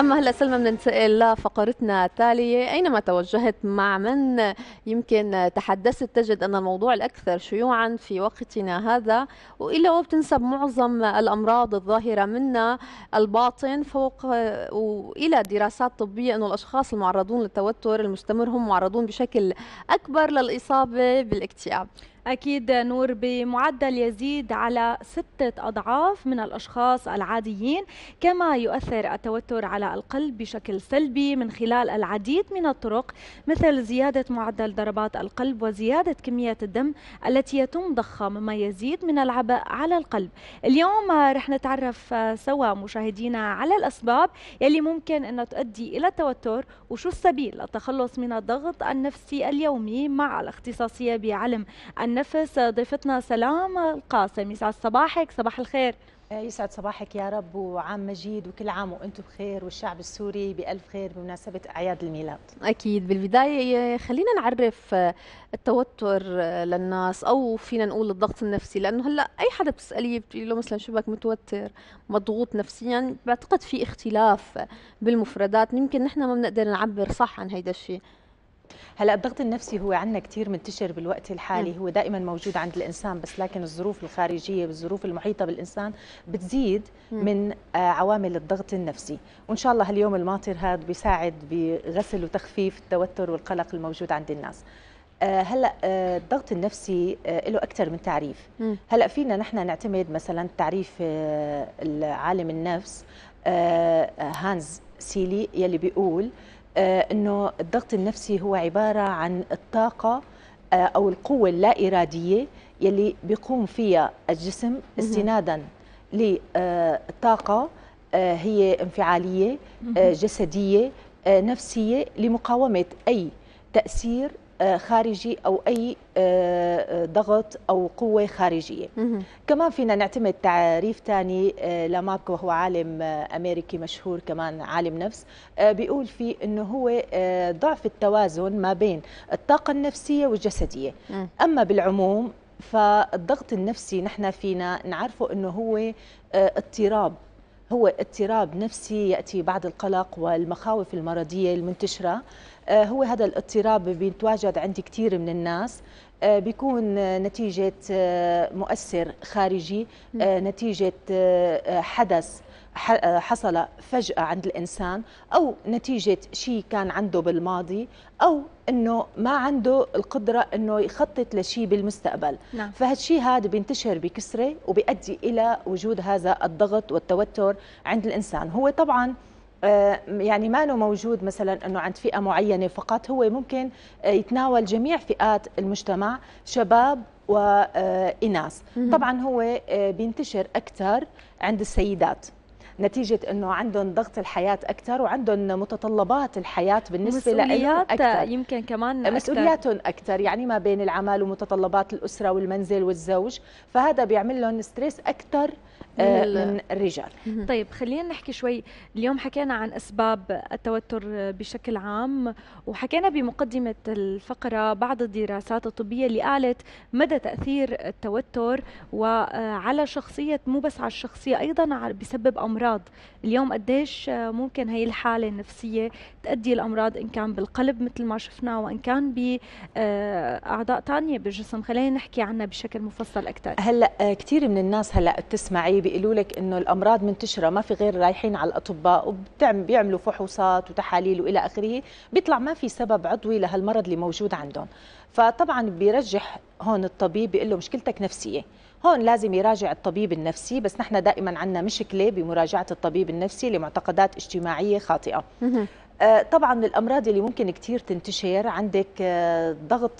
أما هلا سلمى بننتقل لفقرتنا التالية أينما توجهت مع من يمكن تحدثت تجد أن الموضوع الأكثر شيوعا في وقتنا هذا وإلا وبتنسب معظم الأمراض الظاهرة منا الباطن فوق وإلى دراسات طبية انه الأشخاص المعرضون للتوتر المستمر هم معرضون بشكل أكبر للإصابة بالاكتئاب أكيد نور بمعدل يزيد على ستة أضعاف من الأشخاص العاديين كما يؤثر التوتر على القلب بشكل سلبي من خلال العديد من الطرق مثل زيادة معدل ضربات القلب وزيادة كمية الدم التي يتم ضخها مما يزيد من العبء على القلب اليوم رح نتعرف سوا مشاهدينا على الأسباب يلي ممكن أن تؤدي إلى التوتر وشو السبيل للتخلص من الضغط النفسي اليومي مع الاختصاصية بعلم النفس ضيفتنا سلام القاسم يسعد صباحك صباح الخير آه، يسعد صباحك يا رب وعام مجيد وكل عام وانتم بخير والشعب السوري بألف خير بمناسبة أعياد الميلاد أكيد بالبداية آه، خلينا نعرف آه، التوتر للناس أو فينا نقول الضغط النفسي لأنه هلأ أي حدا بتسأليه بتقول له مثلا شو بك متوتر مضغوط نفسيا بعتقد في اختلاف بالمفردات يمكن نحن ما بنقدر نعبر صح عن هيدا الشيء هلا الضغط النفسي هو عندنا كثير منتشر بالوقت الحالي نعم. هو دائما موجود عند الانسان بس لكن الظروف الخارجيه والظروف المحيطه بالانسان بتزيد نعم. من آه، عوامل الضغط النفسي وان شاء الله هاليوم الماطر هذا بيساعد بغسل وتخفيف التوتر والقلق الموجود عند الناس آه، هلا آه، الضغط النفسي له اكثر من تعريف نعم. هلا فينا نحن نعتمد مثلا تعريف العالم النفس هانز سيلي يلي بيقول آه، انه الضغط النفسي هو عباره عن الطاقه آه، او القوه اللا اراديه يلي بيقوم فيها الجسم استنادا لطاقه آه، هي انفعاليه جسديه نفسيه لمقاومه اي تاثير آه، خارجي او اي آه، آه، ضغط او قوه خارجيه كمان فينا نعتمد تعريف ثاني لماك وهو عالم امريكي مشهور كمان عالم نفس بيقول فيه انه هو ضعف التوازن ما بين الطاقه النفسيه والجسديه اما بالعموم فالضغط النفسي نحن فينا نعرفه انه هو اضطراب هو اضطراب نفسي ياتي بعد القلق والمخاوف المرضيه المنتشره آه، هو هذا الاضطراب بيتواجد عند كثير من الناس آه، بيكون آه، نتيجة مؤثر خارجي نتيجة حدث حصل فجأة عند الإنسان أو نتيجة شيء كان عنده بالماضي أو أنه ما عنده القدرة أنه يخطط لشيء بالمستقبل نعم. فهالشيء هذا بينتشر بكسرة وبيؤدي إلى وجود هذا الضغط والتوتر عند الإنسان هو طبعاً آه، يعني ما أنه موجود مثلا أنه عند فئة معينة فقط هو ممكن آه، يتناول جميع فئات المجتمع شباب وإناث آه، طبعا هو بينتشر أكثر عند السيدات نتيجه انه عندهم ضغط الحياه اكثر وعندهم متطلبات الحياه بالنسبه لهم اكثر يمكن كمان مسؤولياتهم اكثر يعني ما بين العمل ومتطلبات الاسره والمنزل والزوج فهذا بيعمل لهم ستريس اكثر آه، من الرجال طيب خلينا نحكي شوي اليوم حكينا عن اسباب التوتر بشكل عام وحكينا بمقدمه الفقره بعض الدراسات الطبيه اللي قالت مدى تاثير التوتر وعلى شخصيه مو بس على الشخصيه ايضا بسبب امراض الامراض اليوم قديش آه، ممكن هي الحاله النفسيه تؤدي الامراض ان كان بالقلب مثل ما شفنا وان كان باعضاء آه، ثانيه بالجسم خلينا نحكي عنها بشكل مفصل اكثر هلا آه، كثير من الناس هلا بتسمعي بيقولوا لك انه الامراض منتشره ما في غير رايحين على الاطباء وبيعملوا فحوصات وتحاليل والى اخره بيطلع ما في سبب عضوي لهالمرض اللي موجود عندهم فطبعا بيرجح هون الطبيب بيقول له مشكلتك نفسيه هون لازم يراجع الطبيب النفسي بس نحن دائما عندنا مشكله بمراجعه الطبيب النفسي لمعتقدات اجتماعيه خاطئه آه، طبعا الامراض اللي ممكن كثير تنتشر عندك آه، ضغط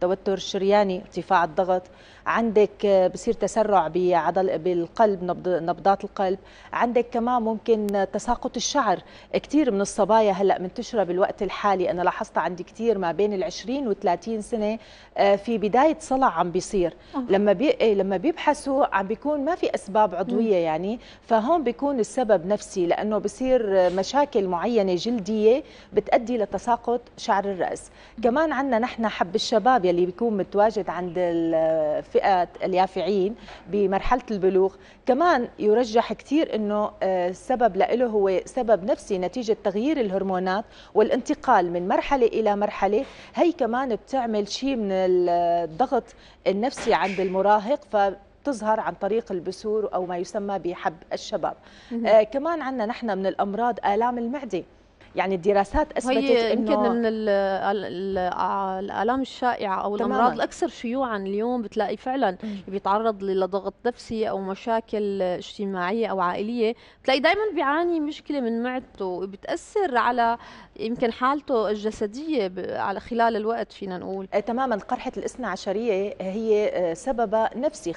توتر شرياني ارتفاع الضغط عندك آه، بصير تسرع بعضل بالقلب نبضات القلب عندك كمان ممكن تساقط الشعر كثير من الصبايا هلا منتشره بالوقت الحالي انا لاحظت عندي كثير ما بين ال20 و30 سنه آه، في بدايه صلع عم بيصير آه. لما بي... إيه، لما بيبحثوا عم بيكون ما في اسباب عضويه يعني فهون بيكون السبب نفسي لانه بصير مشاكل معينه جلديه بتؤدي لتساقط شعر الراس كمان عندنا نحن حب الشباب يلي بيكون متواجد عند فئه اليافعين بمرحله البلوغ كمان يرجح كثير انه السبب آه، له هو سبب نفسي نتيجه تغيير الهرمونات والانتقال من مرحله الى مرحله هي كمان بتعمل شيء من الضغط النفسي عند المراهق ف تظهر عن طريق البسور او ما يسمى بحب الشباب آه كمان عندنا نحن من الامراض الام المعده يعني الدراسات اثبتت هي يمكن من الالام الشائعه او تماماً. الامراض الاكثر شيوعا اليوم بتلاقي فعلا بيتعرض لضغط نفسي او مشاكل اجتماعيه او عائليه بتلاقي دائما بيعاني مشكله من معدته بتاثر على يمكن حالته الجسديه على خلال الوقت فينا نقول إيه، تماما قرحه الاثنى عشريه هي آه، سبب نفسي 75%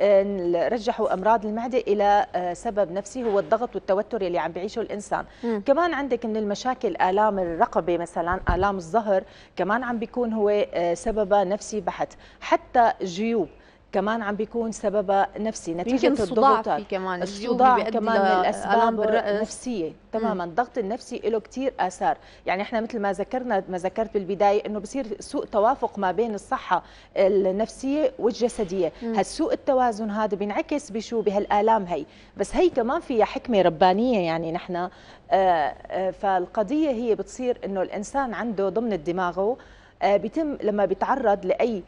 آه، رجحوا امراض المعده الى آه، سبب نفسي هو الضغط والتوتر اللي عم بيعيشه الانسان م. كمان عندك من المشاكل آلام الرقبة مثلا آلام الظهر كمان عم بيكون هو آه، سببها نفسي بحت حتى جيوب كمان عم بيكون سببها نفسي نتيجه الضغوطات كمان الصداع كمان من الاسباب النفسيه تماما الضغط النفسي له كثير اثار يعني احنا مثل ما ذكرنا ما ذكرت بالبدايه انه بصير سوء توافق ما بين الصحه النفسيه والجسديه هالسوء التوازن هذا بينعكس بشو بهالالام هي بس هي كمان فيها حكمه ربانيه يعني نحن آه، آه، فالقضيه هي بتصير انه الانسان عنده ضمن دماغه آه، بيتم لما بيتعرض لاي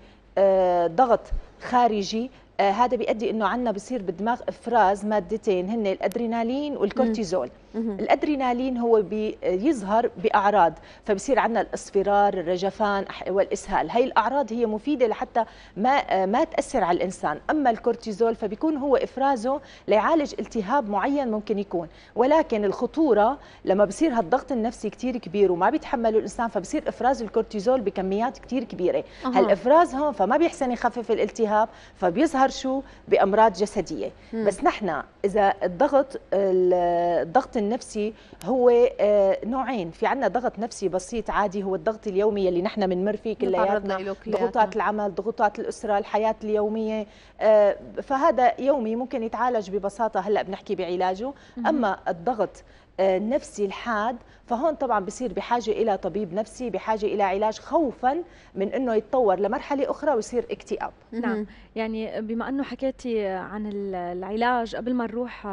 ضغط خارجي آه، هذا بيؤدي انه عندنا بصير بالدماغ افراز مادتين هن الادرينالين والكورتيزول الادرينالين هو بيظهر باعراض فبصير عندنا الاصفرار الرجفان والاسهال هي الاعراض هي مفيده لحتى ما ما تاثر على الانسان اما الكورتيزول فبيكون هو افرازه ليعالج التهاب معين ممكن يكون ولكن الخطوره لما بصير هالضغط النفسي كثير كبير وما بيتحمله الانسان فبصير افراز الكورتيزول بكميات كثير كبيره أه. هالافراز هون فما بيحسن يخفف الالتهاب فبيظهر شو بامراض جسديه م. بس نحن اذا الضغط الضغط النفسي هو آه، نوعين في عندنا ضغط نفسي بسيط عادي هو الضغط اليومي اللي نحن بنمر فيه كلياتنا ضغوطات العمل ضغوطات الاسره الحياه اليوميه آه، فهذا يومي ممكن يتعالج ببساطه هلا بنحكي بعلاجه اما الضغط آه، نفسي الحاد فهون طبعا بصير بحاجه الى طبيب نفسي بحاجه الى علاج خوفا من انه يتطور لمرحله اخرى ويصير اكتئاب نعم يعني بما انه حكيتي عن العلاج قبل ما نروح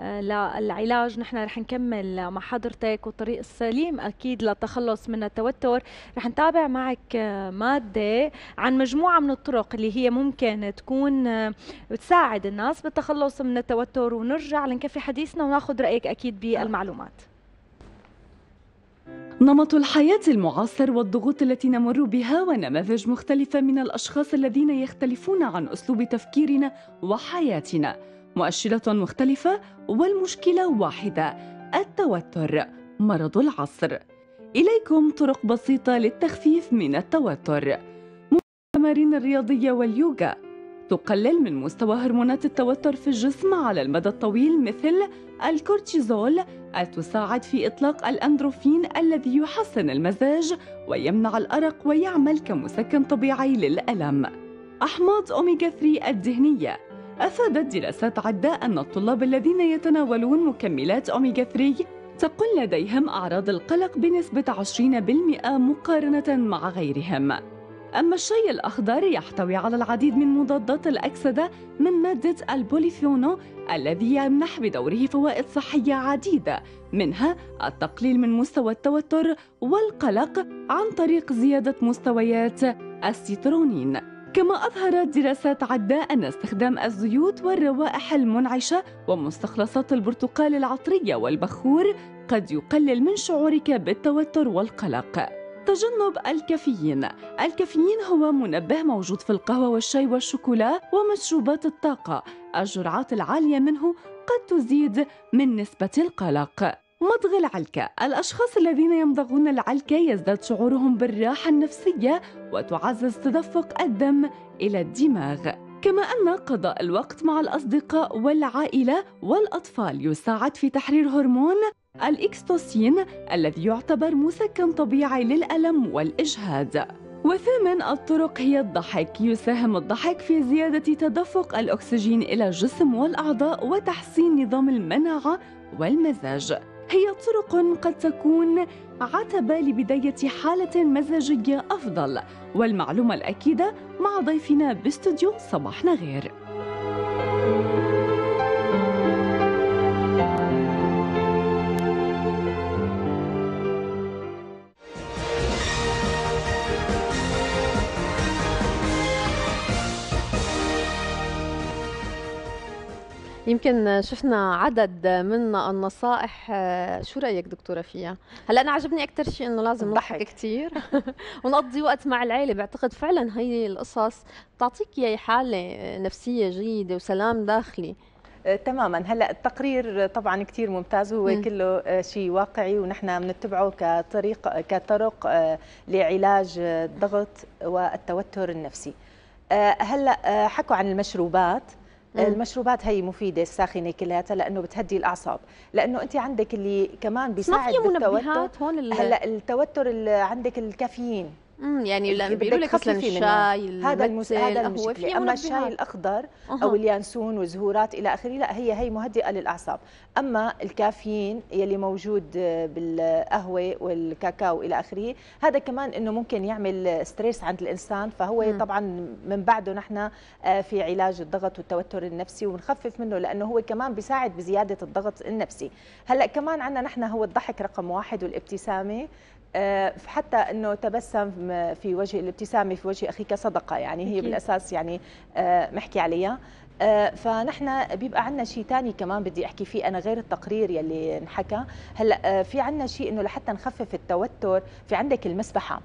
للعلاج نحن رح نكمل مع حضرتك والطريق السليم اكيد للتخلص من التوتر رح نتابع معك ماده عن مجموعه من الطرق اللي هي ممكن تكون بتساعد الناس بالتخلص من التوتر ونرجع لنكفي حديثنا وناخذ رايك اكيد بالمعلومات نمط الحياة المعاصر والضغوط التي نمر بها ونماذج مختلفة من الأشخاص الذين يختلفون عن أسلوب تفكيرنا وحياتنا مؤشرات مختلفة والمشكلة واحدة التوتر مرض العصر إليكم طرق بسيطة للتخفيف من التوتر التمارين الرياضية واليوغا تقلل من مستوى هرمونات التوتر في الجسم على المدى الطويل مثل الكورتيزول تساعد في إطلاق الأندروفين الذي يحسن المزاج ويمنع الأرق ويعمل كمسكن طبيعي للألم أحماض أوميجا 3 الدهنية أفادت دراسات عدة أن الطلاب الذين يتناولون مكملات أوميغا 3 تقل لديهم أعراض القلق بنسبة 20% مقارنة مع غيرهم أما الشاي الأخضر يحتوي على العديد من مضادات الأكسدة من مادة البوليفيونو الذي يمنح بدوره فوائد صحية عديدة منها التقليل من مستوى التوتر والقلق عن طريق زيادة مستويات السيترونين كما أظهرت دراسات عدة أن استخدام الزيوت والروائح المنعشة ومستخلصات البرتقال العطرية والبخور قد يقلل من شعورك بالتوتر والقلق تجنب الكافيين الكافيين هو منبه موجود في القهوة والشاي والشوكولا ومشروبات الطاقة الجرعات العالية منه قد تزيد من نسبة القلق مضغ العلكة الأشخاص الذين يمضغون العلكة يزداد شعورهم بالراحة النفسية وتعزز تدفق الدم إلى الدماغ كما أن قضاء الوقت مع الأصدقاء والعائلة والأطفال يساعد في تحرير هرمون الإكستوسين الذي يعتبر مسكن طبيعي للألم والإجهاد وثامن الطرق هي الضحك يساهم الضحك في زيادة تدفق الأكسجين إلى الجسم والأعضاء وتحسين نظام المناعة والمزاج هي طرق قد تكون عتبة لبداية حالة مزاجية أفضل والمعلومة الأكيدة مع ضيفنا باستوديو صباح نغير يمكن شفنا عدد من النصائح آه، شو رايك دكتوره فيها هلا انا عجبني اكثر شيء انه لازم نضحك كثير ونقضي وقت مع العيله بعتقد فعلا هي القصص بتعطيك يا حاله نفسيه جيده وسلام داخلي آه، تماما هلا التقرير طبعا كثير ممتاز هو م. كله آه، شيء واقعي ونحن بنتبعه كطريق كطرق لعلاج الضغط والتوتر النفسي هلا حكوا عن المشروبات المشروبات هي مفيده الساخنه كلياتها لانه بتهدي الاعصاب لانه انت عندك اللي كمان بيساعد بالتوتر هلا التوتر عندك الكافيين يعني لان بيقولوا لك مثلا الشاي هذا المس... هذا المشكله اما الشاي الاخضر او اليانسون وزهورات الى اخره لا هي هي مهدئه للاعصاب اما الكافيين يلي موجود بالقهوه والكاكاو الى اخره هذا كمان انه ممكن يعمل ستريس عند الانسان فهو م. طبعا من بعده نحن آه، في علاج الضغط والتوتر النفسي ونخفف منه لانه هو كمان بيساعد بزياده الضغط النفسي هلا كمان عندنا نحن هو الضحك رقم واحد والابتسامه آه، حتى انه تبسم في وجه الابتسامه في وجه اخيك صدقه يعني هي بالاساس يعني آه، محكي عليها آه، فنحن بيبقى عندنا شيء ثاني كمان بدي احكي فيه انا غير التقرير يلي انحكى هلا في عندنا شيء انه لحتى نخفف التوتر في عندك المسبحه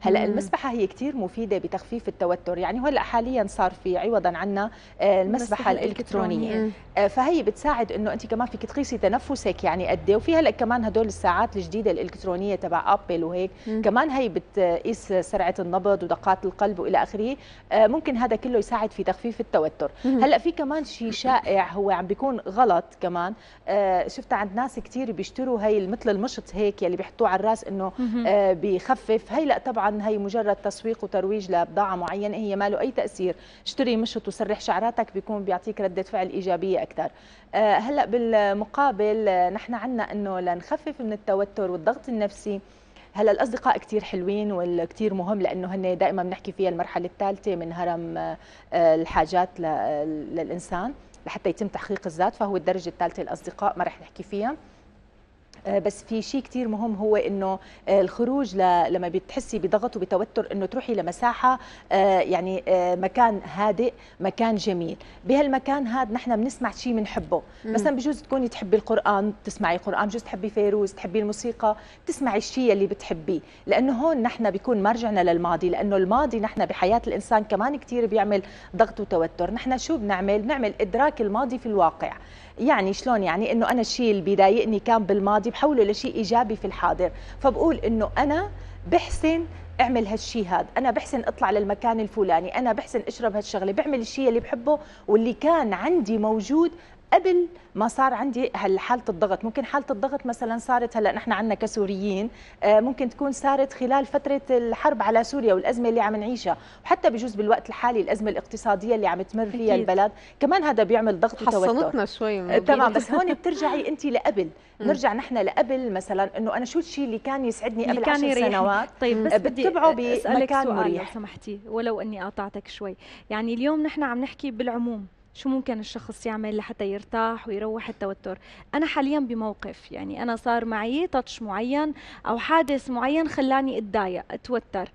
هلا المسبحه هي كثير مفيده بتخفيف التوتر يعني هلا حاليا صار في عوضا عنا آه، المسبحه الالكترونيه إيه. آه، فهي بتساعد انه انت كمان فيك تقيسي تنفسك يعني قد ايه وفي هلا كمان هدول الساعات الجديده الالكترونيه تبع ابل وهيك كمان هي بتقيس سرعه النبض ودقات القلب والى اخره آه، ممكن هذا كله يساعد في تخفيف التوتر هلا في كمان شيء شائع هو عم بيكون غلط كمان شفتها عند ناس كثير بيشتروا هي مثل المشط هيك يلي بيحطوه على الراس انه بيخفف هي لا طبعا هي مجرد تسويق وترويج لبضاعه معينه هي ما له اي تاثير اشتري مشط وسرح شعراتك بيكون بيعطيك رده فعل ايجابيه اكثر آه، هلا بالمقابل آه، نحن عندنا انه لنخفف من التوتر والضغط النفسي هلا الاصدقاء كثير حلوين والكثير مهم لانه هن دائما بنحكي فيها المرحله الثالثه من هرم آه، الحاجات للانسان لحتى يتم تحقيق الذات فهو الدرجه الثالثه الاصدقاء ما رح نحكي فيها آه، بس في شيء كثير مهم هو انه آه، الخروج ل... لما بتحسي بضغط وبتوتر انه تروحي لمساحه آه، يعني مكان هادئ مكان جميل بهالمكان هذا نحن بنسمع شيء بنحبه مثلا بجوز تكوني تحبي القران تسمعي قران بجوز تحبي فيروز تحبي الموسيقى تسمعي الشيء اللي بتحبيه لانه هون نحن بيكون مرجعنا للماضي لانه الماضي نحن بحياه الانسان كمان كثير بيعمل ضغط وتوتر نحن شو بنعمل بنعمل ادراك الماضي في الواقع يعني شلون يعني انه انا الشيء اللي بيضايقني كان بالماضي بحوله لشيء ايجابي في الحاضر فبقول انه انا بحسن اعمل هالشيء هذا انا بحسن اطلع للمكان الفلاني انا بحسن اشرب هالشغله بعمل الشيء اللي بحبه واللي كان عندي موجود قبل ما صار عندي حاله الضغط ممكن حاله الضغط مثلا صارت هلا نحن عندنا كسوريين آه، ممكن تكون صارت خلال فتره الحرب على سوريا والازمه اللي عم نعيشها وحتى بجوز بالوقت الحالي الازمه الاقتصاديه اللي عم تمر فيها أكيد. البلد كمان هذا بيعمل ضغط وتوتر حصلتنا شوي آه، تمام بس هون بترجعي انت لقبل نرجع نحن لقبل مثلا انه انا شو الشيء اللي كان يسعدني قبل كان 10 سنوات طيب بس آه، بتبعه بمكان مريح سؤال لو سمحتي ولو اني قاطعتك شوي يعني اليوم نحن عم نحكي بالعموم شو ممكن الشخص يعمل لحتى يرتاح ويروح التوتر انا حاليا بموقف يعني انا صار معي تاتش معين او حادث معين خلاني اتضايق اتوتر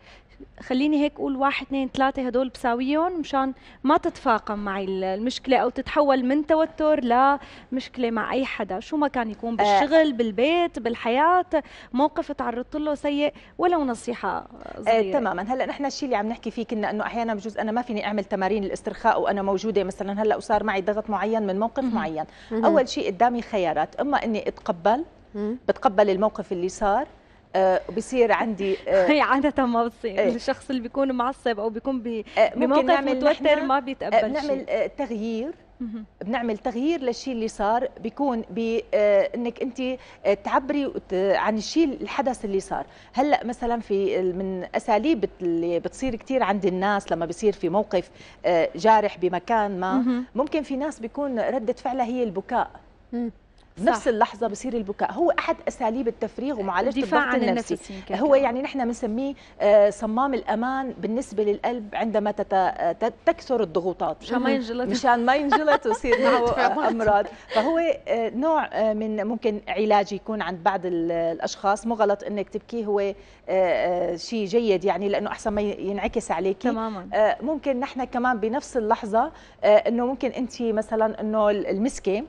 خليني هيك اقول واحد اثنين ثلاثة هدول بساويهم مشان ما تتفاقم معي المشكلة او تتحول من توتر لمشكلة مع اي حدا شو ما كان يكون بالشغل آه. بالبيت بالحياة موقف تعرضت له سيء ولو نصيحة آه، صغيرة آه تماما هلا نحن الشيء اللي عم نحكي فيه كنا انه احيانا بجوز انا ما فيني اعمل تمارين الاسترخاء وانا موجودة مثلا هلا وصار معي ضغط معين من موقف معين اول شيء قدامي خيارات اما اني اتقبل بتقبل الموقف اللي صار آه، بصير عندي آه، هي عاده ما بتصير إيه. الشخص اللي بيكون معصب او بيكون آه، بموقف متوتر ما بيتقبل شيء بنعمل شي. تغيير بنعمل تغيير للشيء اللي صار بيكون بانك انت تعبري عن الشيء الحدث اللي صار هلا مثلا في من اساليب اللي بتصير كثير عند الناس لما بيصير في موقف جارح بمكان ما ممكن في ناس بيكون رده فعلها هي البكاء نفس اللحظه بصير البكاء هو احد اساليب التفريغ ومعالجه الضغط النفسي هو يعني نحن بنسميه آه، صمام الامان بالنسبه للقلب عندما آه، تكثر الضغوطات مشان ما ينجلط مشان ما ينجلط ويصير معه امراض فهو آه، نوع من ممكن علاج يكون عند بعض الاشخاص مو غلط انك تبكي هو شيء جيد يعني لانه احسن ما ينعكس عليك تماما ممكن نحن كمان بنفس اللحظه انه ممكن انت مثلا انه المسكه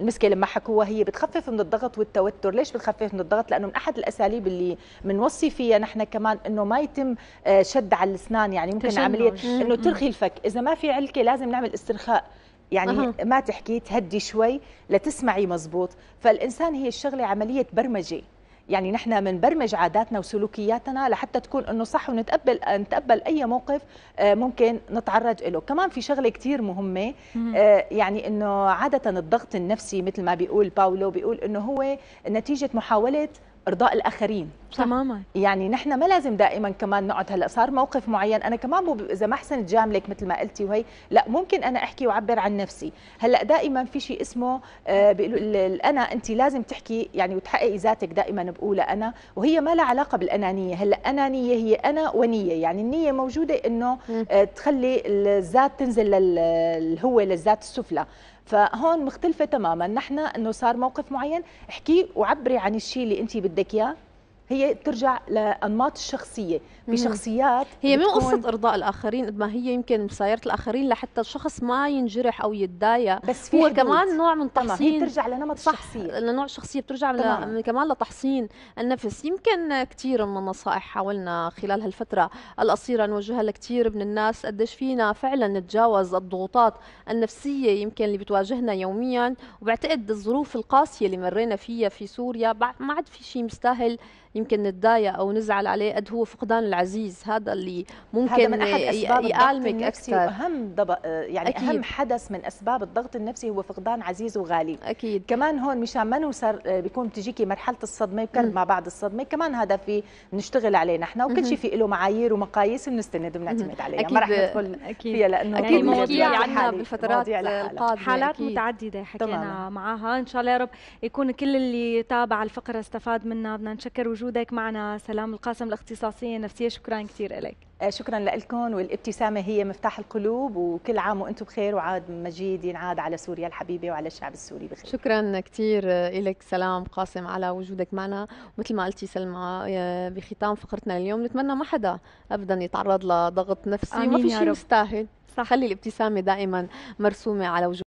المسكه لما حكوها هي بتخفف من الضغط والتوتر ليش بتخفف من الضغط لانه من احد الاساليب اللي بنوصي فيها نحن كمان انه ما يتم آه، شد على الاسنان يعني ممكن تشنج. عمليه انه ترخي الفك اذا ما في علكه لازم نعمل استرخاء يعني أه. ما تحكي تهدي شوي لتسمعي مزبوط فالانسان هي الشغله عمليه برمجه يعني نحن بنبرمج عاداتنا وسلوكياتنا لحتى تكون انه صح ونتقبل نتقبل اي موقف آه، ممكن نتعرض له كمان في شغله كثير مهمه آه، يعني انه عاده الضغط النفسي مثل ما بيقول باولو بيقول انه هو نتيجه محاوله ارضاء الاخرين صح؟ تماما يعني نحن ما لازم دائما كمان نقعد هلا صار موقف معين انا كمان مو اذا ما احسن جاملك مثل ما قلتي وهي لا ممكن انا احكي واعبر عن نفسي هلا دائما في شيء اسمه آه، بيقولوا الانا انت لازم تحكي يعني وتحققي ذاتك دائما بقول انا وهي ما لها علاقه بالانانيه هلا انانيه هي انا ونيه يعني النيه موجوده انه آه، تخلي الذات تنزل للهوه للذات السفلى فهون مختلفه تماما نحن انه صار موقف معين احكي وعبري عن الشيء اللي انت بدك اياه هي بترجع لانماط الشخصيه في شخصيات هي مو قصه ارضاء الاخرين قد ما هي يمكن مسايره الاخرين لحتى الشخص ما ينجرح او يتضايق بس في هو حدود. كمان نوع من تحصين هي بترجع لنمط صح الشخصيه لنوع الشخصيه بترجع ل... كمان لتحصين النفس يمكن كثير من النصائح حاولنا خلال هالفتره القصيره نوجهها لكثير من الناس قديش فينا فعلا نتجاوز الضغوطات النفسيه يمكن اللي بتواجهنا يوميا وبعتقد الظروف القاسيه اللي مرينا فيها في سوريا ما عاد في شيء مستاهل يمكن نتضايق او نزعل عليه قد هو فقدان العزيز هذا اللي ممكن هذا من أحد أسباب اكثر آه، يعني أكيد. اهم حدث من اسباب الضغط النفسي هو فقدان عزيز وغالي اكيد كمان هون مشان ما نوصل آه، بيكون بتجيكي مرحله الصدمه وكلمه مع بعد الصدمه كمان هذا في بنشتغل عليه نحن وكل شيء في له معايير ومقاييس بنستند وبنعتمد عليها أكيد ما رح ندخل أكيد فيها لانه اكيد مواضيع عنها بالفترات القادمه حالات أكيد. متعدده حكينا معها ان شاء الله يا رب يكون كل اللي تابع الفقره استفاد منها بدنا نشكر وجودك معنا سلام القاسم الاختصاصية النفسية شكرا كثير لك آه، شكرا لكم والابتسامة هي مفتاح القلوب وكل عام وانتم بخير وعاد مجيد ينعاد على سوريا الحبيبة وعلى الشعب السوري بخير شكرا كثير لك سلام قاسم على وجودك معنا مثل ما قلتي سلمى آه، بختام فقرتنا اليوم نتمنى ما حدا ابدا يتعرض لضغط نفسي ما في شيء مستاهل خلي الابتسامة دائما مرسومة على وجودك